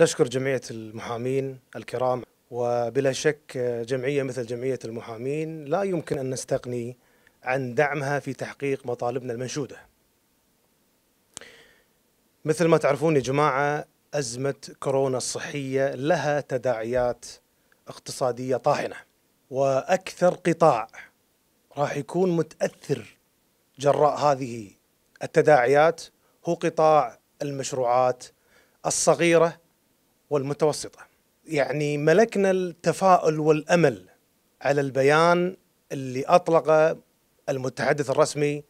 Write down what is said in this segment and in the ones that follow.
نشكر جمعية المحامين الكرام وبلا شك جمعية مثل جمعية المحامين لا يمكن أن نستغني عن دعمها في تحقيق مطالبنا المنشودة مثل ما تعرفون يا جماعة أزمة كورونا الصحية لها تداعيات اقتصادية طاحنة وأكثر قطاع راح يكون متأثر جراء هذه التداعيات هو قطاع المشروعات الصغيره والمتوسطة يعني ملكنا التفاؤل والأمل على البيان اللي أطلق المتحدث الرسمي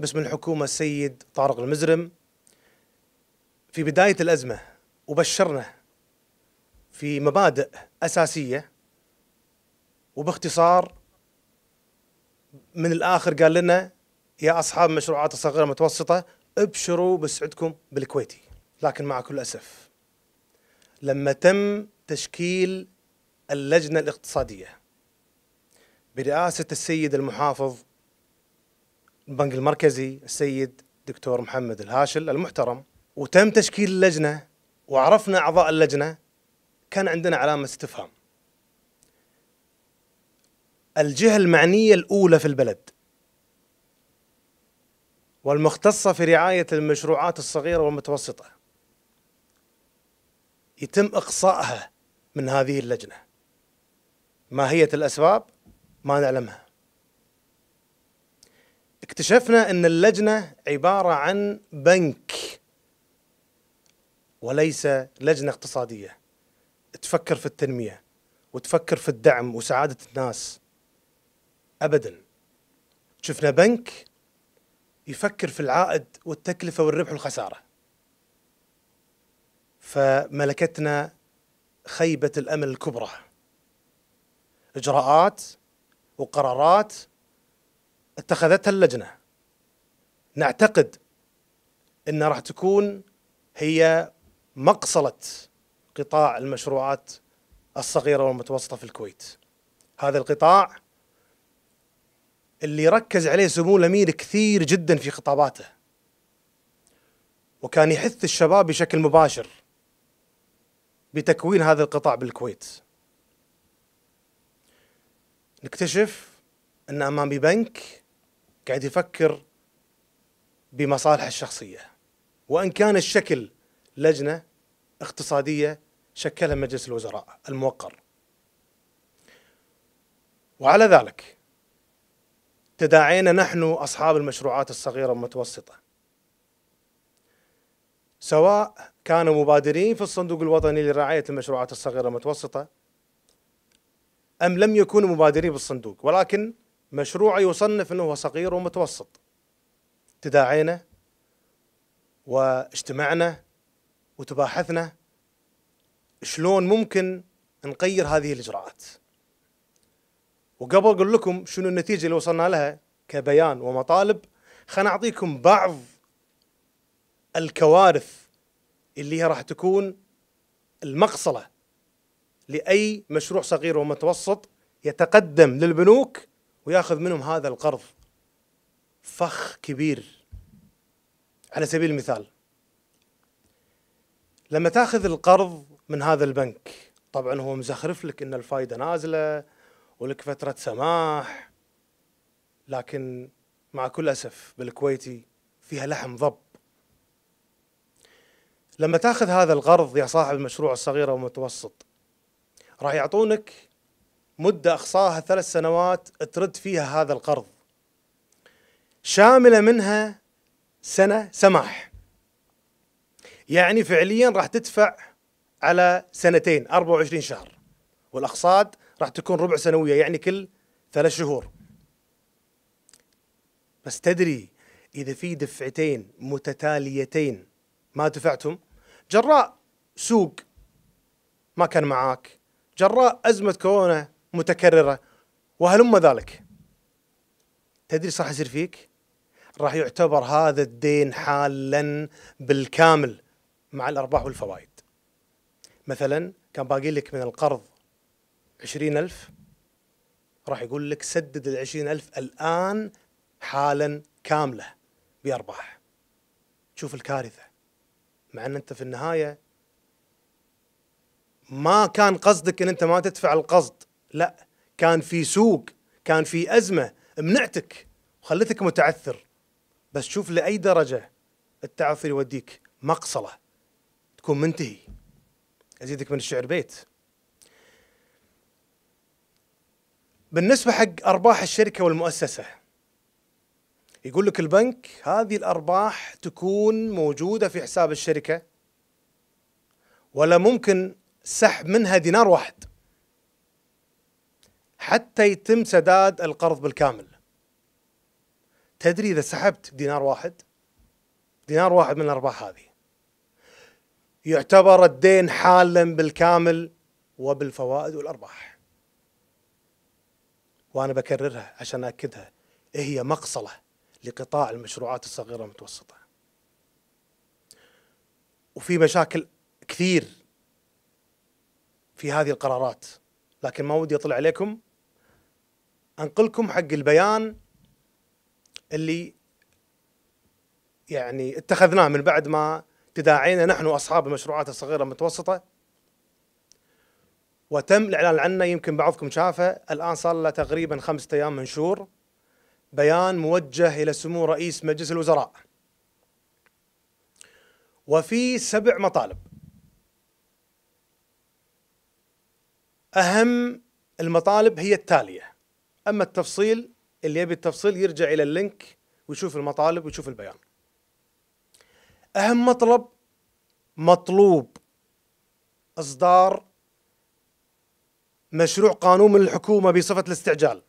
باسم الحكومة السيد طارق المزرم في بداية الأزمة وبشرنا في مبادئ أساسية وباختصار من الآخر قال لنا يا أصحاب المشروعات الصغيرة المتوسطة ابشروا بسعدكم بالكويتي لكن مع كل أسف لما تم تشكيل اللجنة الاقتصادية برئاسة السيد المحافظ البنك المركزي السيد دكتور محمد الهاشل المحترم وتم تشكيل اللجنة وعرفنا أعضاء اللجنة كان عندنا علامة استفهام الجهة المعنية الأولى في البلد والمختصة في رعاية المشروعات الصغيرة والمتوسطة يتم إقصائها من هذه اللجنة ماهية الأسباب ما نعلمها اكتشفنا أن اللجنة عبارة عن بنك وليس لجنة اقتصادية تفكر في التنمية وتفكر في الدعم وسعادة الناس أبدا شفنا بنك يفكر في العائد والتكلفة والربح والخسارة فملكتنا خيبة الأمل الكبرى إجراءات وقرارات اتخذتها اللجنة نعتقد أنها راح تكون هي مقصلة قطاع المشروعات الصغيرة والمتوسطة في الكويت هذا القطاع اللي ركز عليه سمو الأمير كثير جدا في خطاباته وكان يحث الشباب بشكل مباشر بتكوين هذا القطاع بالكويت نكتشف أن أمامي بنك قاعد يفكر بمصالحه الشخصية وإن كان الشكل لجنة اقتصادية شكلها مجلس الوزراء الموقر وعلى ذلك تداعينا نحن أصحاب المشروعات الصغيرة والمتوسطة سواء كانوا مبادرين في الصندوق الوطني لرعاية المشروعات الصغيرة والمتوسطة أم لم يكونوا مبادرين بالصندوق ولكن مشروع يصنف أنه صغير ومتوسط تداعينا واجتمعنا وتباحثنا شلون ممكن نغير هذه الإجراءات وقبل أقول لكم شنو النتيجة اللي وصلنا لها كبيان ومطالب خلنا أعطيكم بعض الكوارث اللي هي راح تكون المقصله لاي مشروع صغير ومتوسط يتقدم للبنوك وياخذ منهم هذا القرض فخ كبير على سبيل المثال لما تاخذ القرض من هذا البنك طبعا هو مزخرف لك ان الفائده نازله ولك فتره سماح لكن مع كل اسف بالكويتي فيها لحم ضب لما تاخذ هذا القرض يا صاحب المشروع الصغير او المتوسط راح يعطونك مدة أقصاها ثلاث سنوات ترد فيها هذا القرض شاملة منها سنة سماح يعني فعليا راح تدفع على سنتين 24 شهر والأقساط راح تكون ربع سنوية يعني كل ثلاث شهور بس تدري إذا في دفعتين متتاليتين ما دفعتم جراء سوق ما كان معاك جراء أزمة كورونا متكررة وهلم ذلك تدري صح يصير فيك راح يعتبر هذا الدين حالا بالكامل مع الأرباح والفوائد مثلا كان باقي لك من القرض عشرين ألف راح يقول لك سدد العشرين ألف الآن حالا كاملة بأرباح شوف الكارثة مع ان انت في النهايه ما كان قصدك ان انت ما تدفع القصد لا كان في سوق كان في ازمه منعتك وخلتك متعثر بس شوف لاي درجه التعثر يوديك مقصله تكون منتهي ازيدك من الشعر بيت بالنسبه حق ارباح الشركه والمؤسسه يقول لك البنك هذه الارباح تكون موجوده في حساب الشركه ولا ممكن سحب منها دينار واحد حتى يتم سداد القرض بالكامل تدري اذا سحبت دينار واحد دينار واحد من الارباح هذه يعتبر الدين حالا بالكامل وبالفوائد والارباح وانا بكررها عشان اكدها إيه هي مقصله لقطاع المشروعات الصغيرة المتوسطه. وفي مشاكل كثير في هذه القرارات لكن ما ودي اطلع عليكم انقلكم حق البيان اللي يعني اتخذناه من بعد ما تداعينا نحن اصحاب المشروعات الصغيره المتوسطه وتم الاعلان عنه يمكن بعضكم شافه الان صار له تقريبا خمسة ايام منشور بيان موجه إلى سمو رئيس مجلس الوزراء وفي سبع مطالب أهم المطالب هي التالية أما التفصيل اللي يبي التفصيل يرجع إلى اللينك ويشوف المطالب ويشوف البيان أهم مطلب مطلوب إصدار مشروع قانون من الحكومة بصفة الاستعجال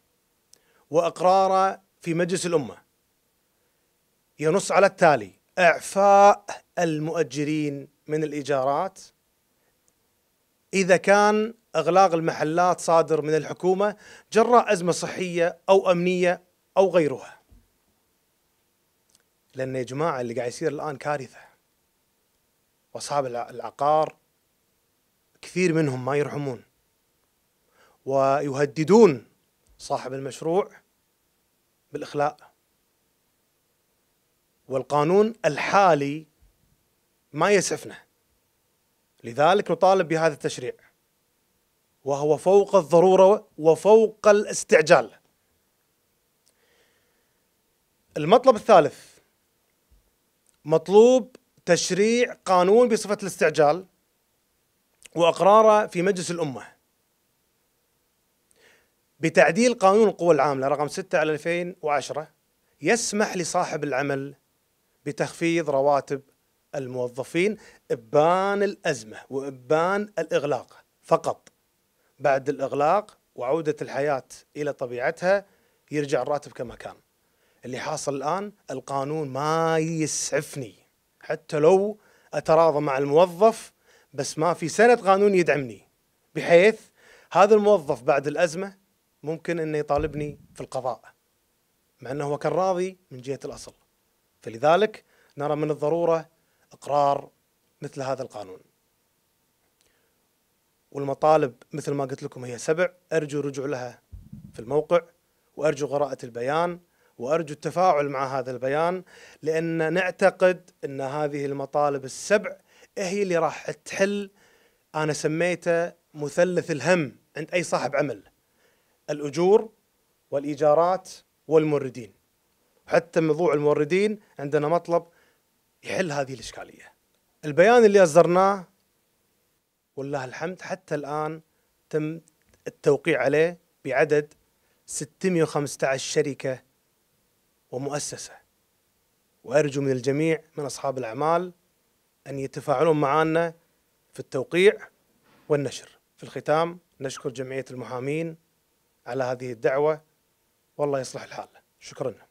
وإقراره في مجلس الأمة ينص على التالي إعفاء المؤجرين من الإيجارات إذا كان إغلاق المحلات صادر من الحكومة جراء أزمة صحية أو أمنية أو غيرها لأن يا جماعة اللي قاعد يصير الآن كارثة وأصحاب العقار كثير منهم ما يرحمون ويهددون صاحب المشروع بالإخلاء والقانون الحالي ما يسعفنا لذلك نطالب بهذا التشريع وهو فوق الضرورة وفوق الاستعجال المطلب الثالث مطلوب تشريع قانون بصفة الاستعجال وإقراره في مجلس الأمة بتعديل قانون القوى العاملة رقم 6 على 2010 يسمح لصاحب العمل بتخفيض رواتب الموظفين ابان الازمه وابان الاغلاق فقط بعد الاغلاق وعوده الحياه الى طبيعتها يرجع الراتب كما كان اللي حاصل الان القانون ما يسعفني حتى لو اتراضى مع الموظف بس ما في سند قانون يدعمني بحيث هذا الموظف بعد الازمه ممكن أنه يطالبني في القضاء مع أنه هو كان راضي من جهة الأصل فلذلك نرى من الضرورة إقرار مثل هذا القانون والمطالب مثل ما قلت لكم هي سبع أرجو رجوع لها في الموقع وأرجو قراءة البيان وأرجو التفاعل مع هذا البيان لأن نعتقد أن هذه المطالب السبع هي اللي راح تحل أنا سميته مثلث الهم عند أي صاحب عمل الأجور والإيجارات والموردين حتى موضوع الموردين عندنا مطلب يحل هذه الإشكالية البيان اللي أصدرناه والله الحمد حتى الآن تم التوقيع عليه بعدد 615 شركة ومؤسسة وأرجو من الجميع من أصحاب الأعمال أن يتفاعلون معنا في التوقيع والنشر في الختام نشكر جمعية المحامين على هذه الدعوة والله يصلح الحال شكرا